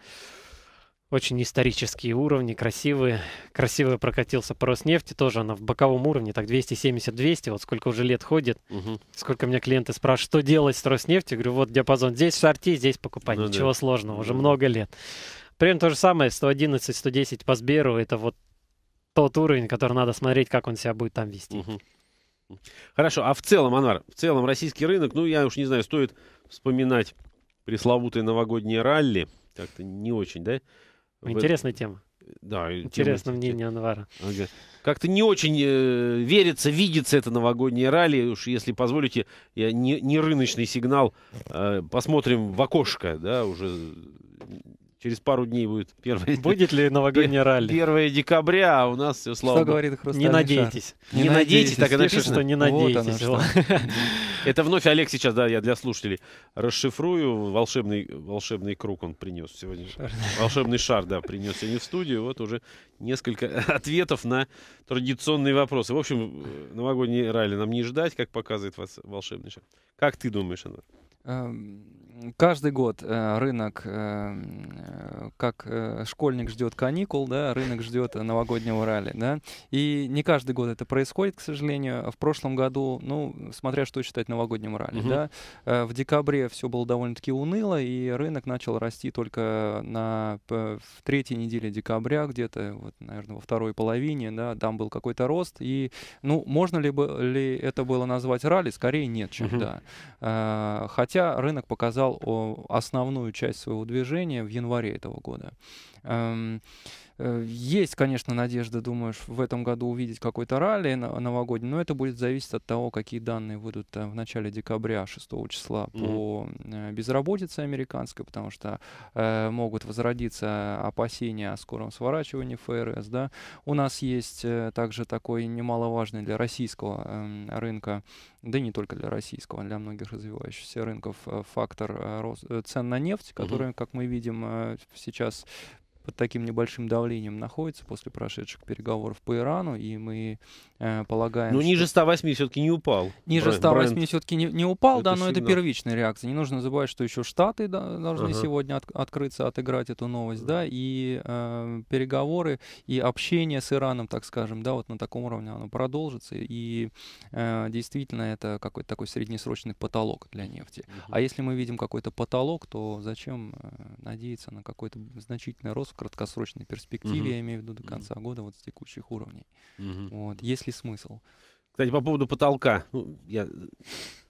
Очень исторические уровни, красивые. Красиво прокатился по Роснефти, тоже она в боковом уровне, так 270-200, вот сколько уже лет ходит. Угу. Сколько мне клиенты спрашивают, что делать с Роснефтью? Говорю, вот диапазон, здесь шорти, здесь покупать, ну, ничего да. сложного, уже ну, много лет. Примерно то же самое, 111-110 по Сберу, это вот тот уровень, который надо смотреть, как он себя будет там вести. Угу. Хорошо, а в целом, Анвар, в целом российский рынок, ну, я уж не знаю, стоит вспоминать пресловутые новогодние ралли. Как-то не очень, да? Интересная Вы... тема. Да, Интересно тема... мнение Анвара. Ага. Как-то не очень э, верится, видится это новогоднее ралли. Уж если позволите, я не, не рыночный сигнал. Э, посмотрим в окошко, да, уже Через пару дней будет первое. Будет ли новогоднее ралли? Первое декабря, а у нас все слава. Что Богу. говорит Хрустальный Не надейтесь. Шар. Не, не надейтесь, так и написано. что не надейтесь. Вот *laughs* Это вновь Олег сейчас, да, я для слушателей расшифрую. Волшебный, волшебный круг он принес сегодня. Шар. Волшебный шар, да, принес сегодня в студию. Вот уже несколько *laughs* ответов на традиционные вопросы. В общем, новогодний ралли нам не ждать, как показывает вас волшебный шар. Как ты думаешь, Андрей? каждый год э, рынок, э, как э, школьник ждет каникул, да, рынок ждет новогоднего ралли, да, и не каждый год это происходит, к сожалению. В прошлом году, ну, смотря что считать новогодним ралли, угу. Uh-huh. да, в декабре все было довольно-таки уныло, и рынок начал расти только на в третьей неделе декабря, где-то, вот, наверное, во второй половине, да, там был какой-то рост, и, ну, можно ли, бы, ли это было назвать ралли? Скорее нет, чем угу. Uh-huh. да. Хотя рынок показал показал основную часть своего движения в январе этого года. Эм, Э, есть, конечно, надежда, думаешь, в этом году увидеть какой-то ралли новогодний, но это будет зависеть от того, какие данные выйдут в начале декабря, 6 числа, по mm-hmm. безработице американской, потому что э, могут возродиться опасения о скором сворачивании ФРС. Да? У нас есть э, также такой немаловажный для российского э, рынка, да и не только для российского, для многих развивающихся рынков фактор э, роз... цен на нефть, который, mm-hmm. как мы видим, э, сейчас под таким небольшим давлением находится после прошедших переговоров по Ирану, и мы э, полагаем... ну что... ниже 108 все-таки не упал. Ниже 108 все-таки не, не упал, это да, но сигнал. это первичная реакция. Не нужно забывать, что еще Штаты да, должны ага. сегодня от, открыться, отыграть эту новость, да, и э, переговоры, и общение с Ираном, так скажем, да, вот на таком уровне оно продолжится, и э, действительно это какой-то такой среднесрочный потолок для нефти. Угу. А если мы видим какой-то потолок, то зачем э, надеяться на какой-то значительный рост краткосрочной перспективе, угу. я имею в виду до конца угу. года, вот с текущих уровней. Угу. Вот, есть ли смысл? Кстати, по поводу потолка. Ну, я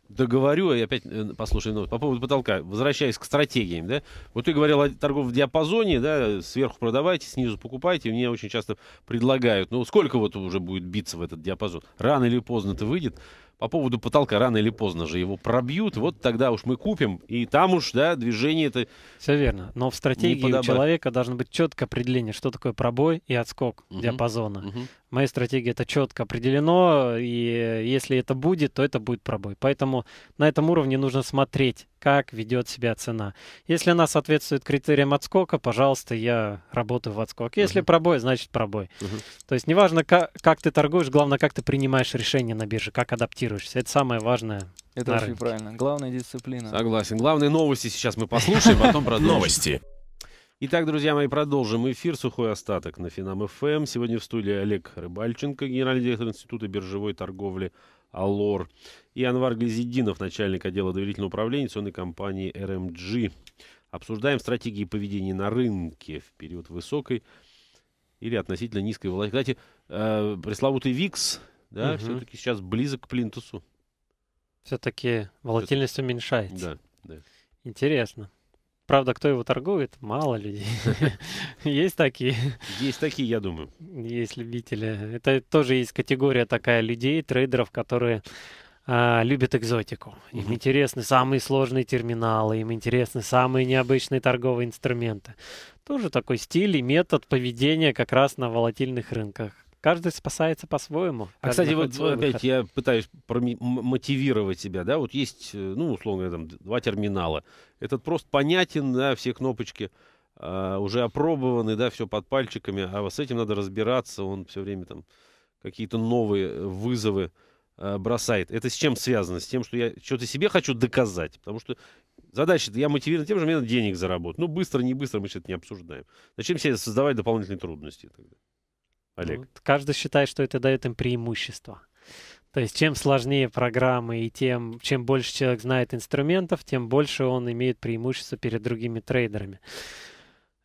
договорю, и опять э, послушаю ну, По поводу потолка, возвращаясь к стратегиям, да, вот ты говорил о торгов в диапазоне, да, сверху продавайте, снизу покупайте, мне очень часто предлагают, ну, сколько вот уже будет биться в этот диапазон? Рано или поздно это выйдет, по поводу потолка рано или поздно же его пробьют, вот тогда уж мы купим, и там уж, да, движение это... Все верно, но в стратегии у человека должно быть четкое определение, что такое пробой и отскок угу. диапазона. Угу. В моей стратегии это четко определено, и если это будет, то это будет пробой. Поэтому на этом уровне нужно смотреть как ведет себя цена. Если она соответствует критериям отскока, пожалуйста, я работаю в отскок. Если uh-huh. пробой, значит пробой. Uh-huh. То есть неважно, как, как ты торгуешь, главное, как ты принимаешь решение на бирже, как адаптируешься. Это самое важное это на очень рынке. правильно. Главная дисциплина. Согласен. Главные новости сейчас мы послушаем, потом *laughs* продолжим. Новости. Итак, друзья мои, продолжим эфир «Сухой остаток» на Финам ФМ. Эм. Сегодня в студии Олег Рыбальченко, генеральный директор Института биржевой торговли Алор. И Анвар Глизидинов, начальник отдела доверительного управления инвестиционной компании РМГ. Эм Обсуждаем стратегии поведения на рынке в период высокой или относительно низкой волатильности. Кстати, э, пресловутый ВИКС да, угу. все-таки сейчас близок к плинтусу. Все-таки волатильность все уменьшается. Да, да. Интересно. Правда, кто его торгует, мало людей. *laughs* Есть такие. Есть такие, я думаю. Есть любители. Это тоже есть категория такая людей, трейдеров, которые а, любят экзотику. Им интересны самые сложные терминалы, им интересны самые необычные торговые инструменты. Тоже такой стиль и метод поведения как раз на волатильных рынках каждый спасается по-своему. А, кстати, вот опять выход. я пытаюсь мотивировать себя, да, вот есть, э, ну, условно, там, два терминала. Этот просто понятен, да, все кнопочки э, уже опробованы, да, все под пальчиками, а вот с этим надо разбираться, он все время там какие-то новые э, вызовы э, бросает. Это с чем связано? С тем, что я что-то себе хочу доказать, потому что задача я мотивирован тем, что мне надо денег заработать. Ну, быстро, не быстро, мы сейчас это не обсуждаем. Зачем себе создавать дополнительные трудности тогда? Олег. Ну, каждый считает, что это дает им преимущество. То есть чем сложнее программы и тем, чем больше человек знает инструментов, тем больше он имеет преимущество перед другими трейдерами.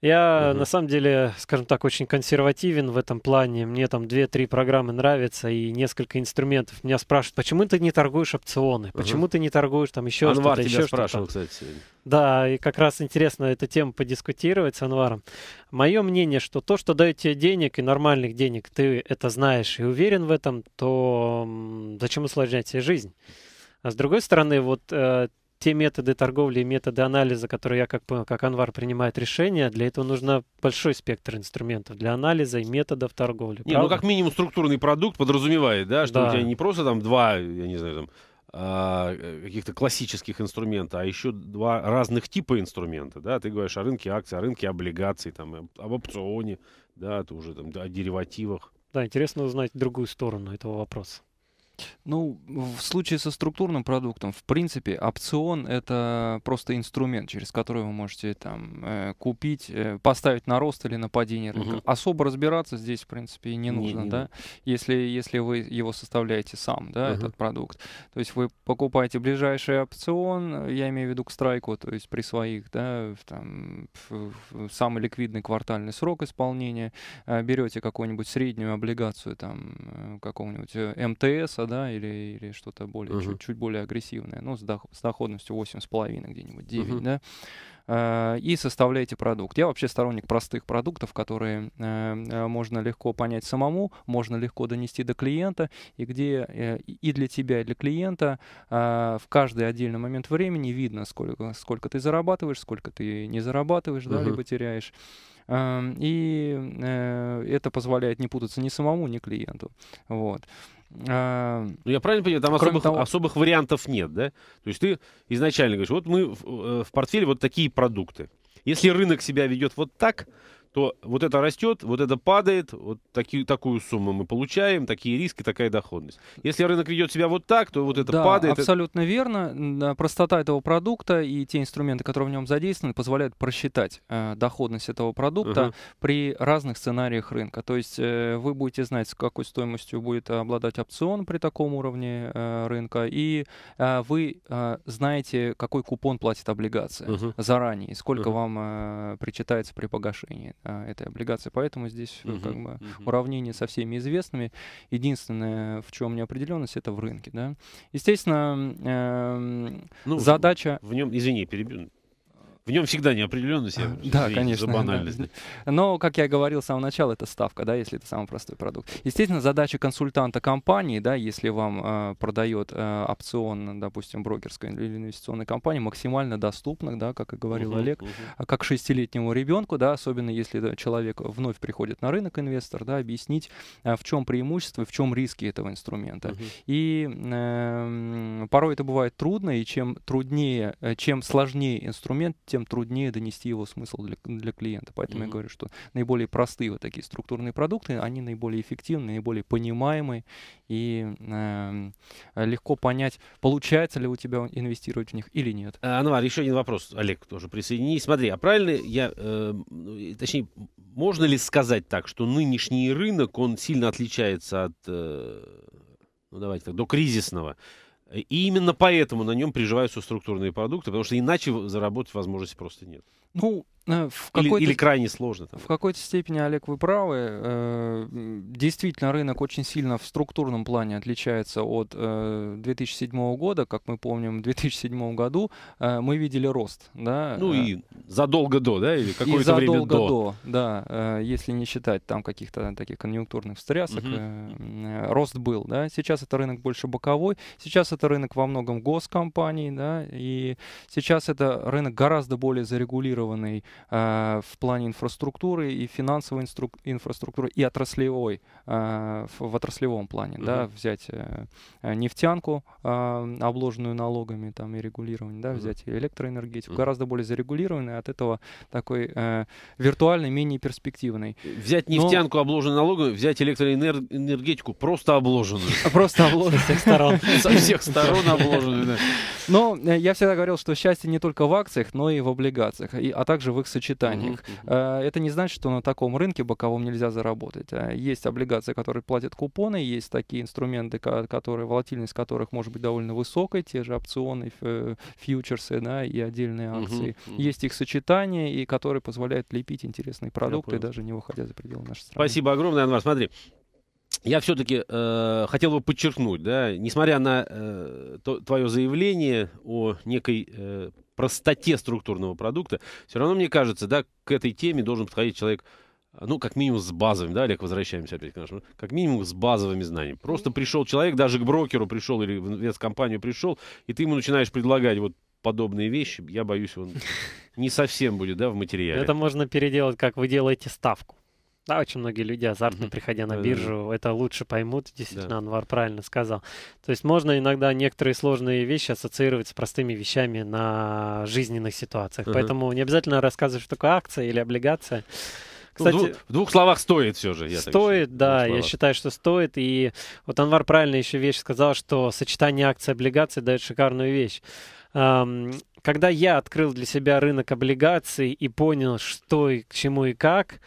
Я, угу. на самом деле, скажем так, очень консервативен в этом плане. Мне там 2-3 программы нравятся и несколько инструментов. Меня спрашивают, почему ты не торгуешь опционы? Угу. Почему ты не торгуешь там еще Анвар что-то? Тебя еще спрашивал, что-то. кстати, сегодня. Да, и как раз интересно эту тему подискутировать с Анваром. Мое мнение, что то, что дает тебе денег и нормальных денег, ты это знаешь и уверен в этом, то зачем усложнять себе жизнь? А с другой стороны, вот э, те методы торговли и методы анализа, которые я как понял, как Анвар принимает решения, для этого нужно большой спектр инструментов для анализа и методов торговли. Не, ну как минимум структурный продукт подразумевает, да, что да. у тебя не просто там два, я не знаю, там а, каких-то классических инструментов, а еще два разных типа инструмента, да, ты говоришь о рынке акций, о рынке облигаций, там, об опционе, да, ты уже там о деривативах. Да, интересно узнать другую сторону этого вопроса. Ну, в случае со структурным продуктом, в принципе, опцион — это просто инструмент, через который вы можете там э, купить, э, поставить на рост или на падение рынка. Угу. Особо разбираться здесь, в принципе, не нужно, не, не да? Нет. Если, если вы его составляете сам, да, угу. этот продукт. То есть вы покупаете ближайший опцион, я имею в виду к страйку, то есть при своих, да, там, самый ликвидный квартальный срок исполнения, э, берете какую-нибудь среднюю облигацию там какого-нибудь МТС, да, или, или что-то более, uh-huh. чуть, чуть более агрессивное, ну, с, дох- с доходностью 8,5 где-нибудь, 9, uh-huh. да, а, и составляете продукт. Я вообще сторонник простых продуктов, которые эм, э, можно легко понять самому, можно легко донести до клиента, и где э, и для тебя, и для клиента а, в каждый отдельный момент времени видно, сколько, сколько ты зарабатываешь, сколько ты не зарабатываешь, uh-huh. да, либо теряешь. И э, это позволяет не путаться ни самому, ни клиенту. Вот. А, ну, я правильно понимаю, там особых, того... особых вариантов нет, да? То есть ты изначально говоришь, вот мы в, э, в портфеле вот такие продукты. Если рынок себя ведет вот так, то вот это растет, вот это падает, вот таки, такую сумму мы получаем, такие риски, такая доходность. Если рынок ведет себя вот так, то вот это да, падает. абсолютно верно. Простота этого продукта и те инструменты, которые в нем задействованы, позволяют просчитать э, доходность этого продукта uh-huh. при разных сценариях рынка. То есть э, вы будете знать, с какой стоимостью будет обладать опцион при таком уровне э, рынка, и э, вы э, знаете, какой купон платит облигация uh-huh. заранее, сколько uh-huh. вам э, причитается при погашении а, этой облигации. Поэтому здесь угу, как бы угу. уравнение со всеми известными. Единственное, в чем неопределенность, это в рынке. Да? Естественно, э, ну, задача... В нем, извини, перебью, в нем всегда неопределенность, я *laughs* да, конечно, за банальность. Да. *laughs* Но, как я говорил с самого начала, это ставка, да, если это самый простой продукт. Естественно, задача консультанта компании, да, если вам э, продает э, опцион, допустим, брокерская или инвестиционная компания, максимально доступна, да, как и говорил угу, Олег, угу. как шестилетнему ребенку, да, особенно если человек вновь приходит на рынок инвестор, да, объяснить, э, в чем преимущество, в чем риски этого инструмента. Угу. И э, порой это бывает трудно, и чем труднее, э, чем сложнее инструмент, тем тем труднее донести его смысл для, для клиента. Поэтому mm-hmm. я говорю, что наиболее простые вот такие структурные продукты, они наиболее эффективны, наиболее понимаемы и э, легко понять, получается ли у тебя инвестировать в них или нет. А, Анвар, еще один вопрос, Олег, тоже присоединись. Смотри, а правильно я, э, точнее, можно ли сказать так, что нынешний рынок, он сильно отличается от, э, ну давайте так, до кризисного? И именно поэтому на нем приживаются структурные продукты, потому что иначе заработать возможности просто нет. Ну, ну, в или, или крайне сложно. Там. В какой-то степени, Олег, вы правы. Э, действительно, рынок очень сильно в структурном плане отличается от 2007 э, года. Как мы помним, в 2007 году э, мы видели рост. Да? Ну и задолго до, да? Или какое-то и задолго время до. до, да. Если не считать там каких-то таких конъюнктурных встрясок, угу. рост был. Да? Сейчас это рынок больше боковой. Сейчас это рынок во многом госкомпаний. Да? И сейчас это рынок гораздо более зарегулированный Э, в плане инфраструктуры и финансовой инстру- инфраструктуры, и отраслевой, э, в, в отраслевом плане, mm-hmm. да, взять э, нефтянку, э, обложенную налогами там и регулированием, да, mm-hmm. взять электроэнергетику, mm-hmm. гораздо более зарегулированной, от этого такой э, виртуальный, менее перспективный. Взять нефтянку, Но... обложенную налогами, взять электроэнергетику, просто обложенную. *laughs* Просто обложенную. Со всех сторон. Со всех сторон обложенную, Но э, я всегда говорил, что счастье не только в акциях, но и в облигациях, и а также в их сочетаниях. Mm-hmm. Это не значит, что на таком рынке боковом нельзя заработать. А, есть облигации, которые платят купоны, есть такие инструменты, которые, волатильность которых может быть довольно высокой, те же опционы, фьючерсы да, и отдельные акции. Mm-hmm. Есть их сочетания и которые позволяют лепить интересные продукты, даже не выходя за пределы нашей страны. Спасибо огромное, Анвар. Смотри, я все-таки э, хотел бы подчеркнуть, да, несмотря на э, то, твое заявление о некой э, простоте структурного продукта, все равно мне кажется, да, к этой теме должен подходить человек, ну, как минимум с базовыми, да, Олег, возвращаемся опять к нашему, как минимум с базовыми знаниями. Просто пришел человек, даже к брокеру пришел или в инвесткомпанию пришел, и ты ему начинаешь предлагать вот подобные вещи, я боюсь, он не совсем будет, да, в материале. Это можно переделать, как вы делаете ставку. Да, очень многие люди азартно, приходя на биржу, это лучше поймут, действительно, Анвар правильно сказал. То есть можно иногда некоторые сложные вещи ассоциировать с простыми вещами на жизненных ситуациях. Поэтому не обязательно рассказывать, что такое акция или облигация. Кстати, ну, в, двух, в двух словах стоит все же. Я стоит, да, я считаю, что стоит. И вот Анвар правильно еще вещь сказал, что сочетание акций и облигаций дает шикарную вещь. когда я открыл для себя рынок облигаций и понял, что и к чему и как,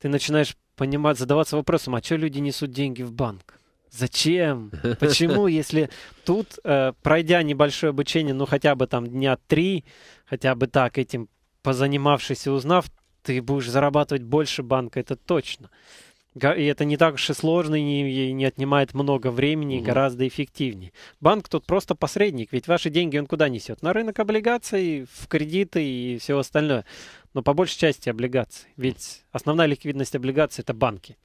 ты начинаешь понимать, задаваться вопросом, а что люди несут деньги в банк? Зачем? *laughs* Почему, если тут, э, пройдя небольшое обучение, ну хотя бы там дня три, хотя бы так этим позанимавшись и узнав, ты будешь зарабатывать больше банка, это точно. И это не так уж и сложно и не, не отнимает много времени, угу. гораздо эффективнее. Банк тут просто посредник, ведь ваши деньги он куда несет? На рынок облигаций, в кредиты и все остальное. Но по большей части облигации. Ведь основная ликвидность облигаций это банки.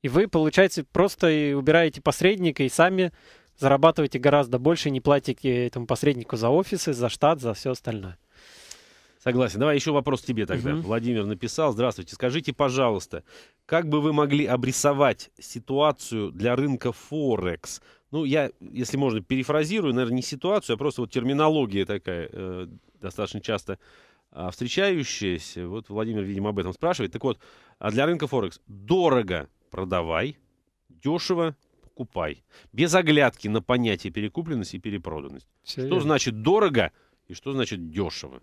И вы, получается, просто и убираете посредника и сами зарабатываете гораздо больше, не платите этому посреднику за офисы, за штат, за все остальное. Согласен. Давай еще вопрос тебе тогда. Угу. Владимир написал. Здравствуйте. Скажите, пожалуйста, как бы вы могли обрисовать ситуацию для рынка Форекс? Ну, я, если можно, перефразирую, наверное, не ситуацию, а просто вот терминология такая э, достаточно часто э, встречающаяся. Вот Владимир, видимо, об этом спрашивает. Так вот, а для рынка Форекс дорого продавай, дешево покупай. Без оглядки на понятие перекупленность и перепроданность. Серьезно? Что значит дорого и что значит дешево?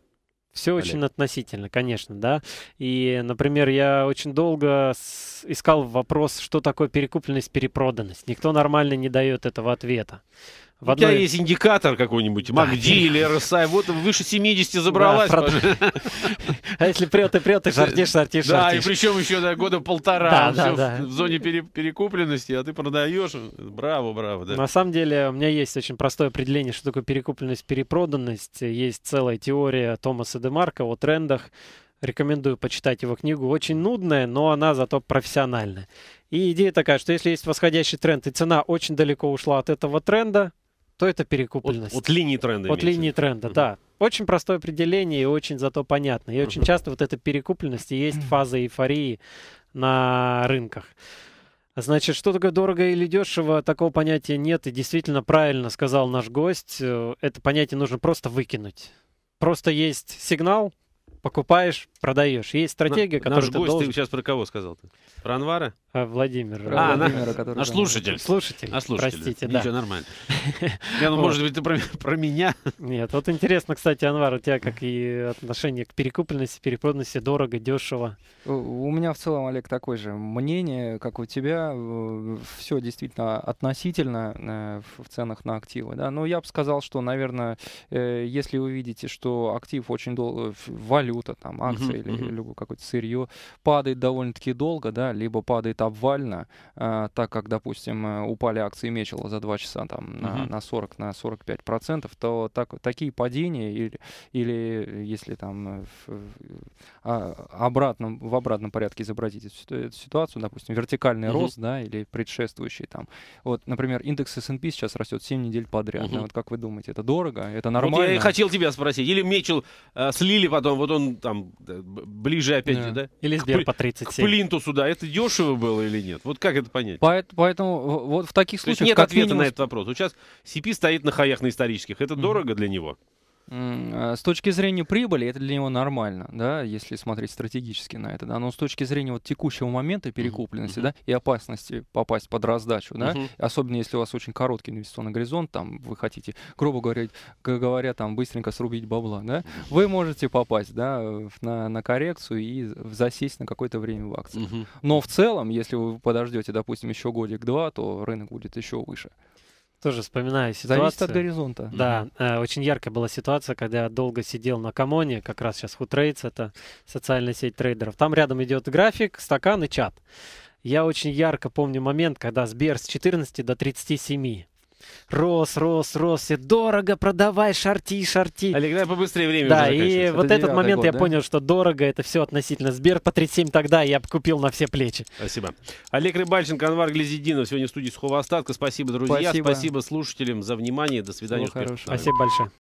Все Олег. очень относительно, конечно, да. И, например, я очень долго искал вопрос, что такое перекупленность, перепроданность. Никто нормально не дает этого ответа. В одной... У тебя есть индикатор какой-нибудь, МАГДИ или РСА, вот выше 70 забралась. *laughs* А если прет и прет, и шортишь, шортишь, Да, и причем еще года полтора, Да, да, да. в зоне перекупленности, а ты продаешь. Браво, браво. На самом деле у меня есть очень простое определение, что такое перекупленность, перепроданность. Есть целая теория Томаса Демарка о трендах. Рекомендую почитать его книгу. Очень нудная, но она зато профессиональная. И идея такая, что если есть восходящий тренд, и цена очень далеко ушла от этого тренда, то это перекупленность. От, от линии тренда. От линии тренда, да. Очень простое определение и очень зато понятно. И очень часто вот эта перекупленность и есть фаза эйфории на рынках. Значит, что такое дорого или дешево, такого понятия нет. И действительно правильно сказал наш гость, э, это понятие нужно просто выкинуть. Просто есть сигнал, покупаешь, продаешь. Есть стратегия, которую Наш ты гость, должен... ты сейчас про кого сказал? -то? Про Анвара? А, Владимир. Про а, Владимира, на... который... Наш слушатель. Слушатель. А слушатель. Простите, да. Ничего, нормально. Я, *laughs* ну, может быть, ты про меня? Нет, вот интересно, кстати, Анвар, у тебя как и отношение к перекупленности, перепроданности, дорого, дешево? У меня в целом, Олег, такое же мнение, как у тебя. Э, Все действительно относительно э, в ценах на активы. Да? Но я бы сказал, что, наверное, э, если вы видите, что актив очень долго, валюта, там, акции, или mm-hmm. какое-то сырье, падает довольно-таки долго, да, либо падает обвально, э, так как, допустим, э, упали акции Мечела за 2 часа там mm-hmm. на, на 40, на 45 процентов, то так, такие падения или, или если там в, а, обратном, в обратном порядке изобразить эту, эту ситуацию, допустим, вертикальный mm-hmm. рост, да, или предшествующий там. Вот, например, индекс S&P сейчас растет 7 недель подряд. Mm-hmm. вот как вы думаете, это дорого? Это нормально? Вот я и хотел тебя спросить. Или Мечел э, слили потом, вот он там ближе опять, да? да? Или Сбер к, по 37. К плинтусу, да. Это дешево было или нет? Вот как это понять? Поэтому, поэтому вот в таких случаях... нет ответа минимум... на этот вопрос. Вот сейчас CP стоит на хаях на исторических. Это mm-hmm. дорого для него? Э, с точки зрения прибыли это для него нормально, да, если смотреть стратегически на это, да, но с точки зрения вот текущего момента перекупленности, mm-hmm. да, и опасности попасть под раздачу, да, mm-hmm. особенно если у вас очень короткий инвестиционный горизонт, там вы хотите, грубо говоря, говоря, там быстренько срубить бабла, да, вы можете попасть, да, на, на коррекцию и засесть на какое-то время в акции. Mm-hmm. Но в целом, если вы подождете, допустим, еще годик-два, то рынок будет еще выше тоже вспоминаю ситуацию. Зависит от горизонта. Да, э, очень яркая была ситуация, когда я долго сидел на Камоне, как раз сейчас Хутрейдс, это социальная сеть трейдеров. Там рядом идет график, стакан и чат. Я очень ярко помню момент, когда Сбер с 14 до 37 рос, рос, рос, и дорого продавай, шарти, шарти. Олег, давай побыстрее время Да, и вот этот момент год, я да? понял, что дорого, это все относительно. Сбер по 37 тогда я купил на все плечи. Спасибо. Олег Рыбальченко, Анвар Глизидинов сегодня в студии Сухого Остатка. Спасибо, друзья, спасибо, спасибо слушателям за внимание. До свидания. Спасибо большое.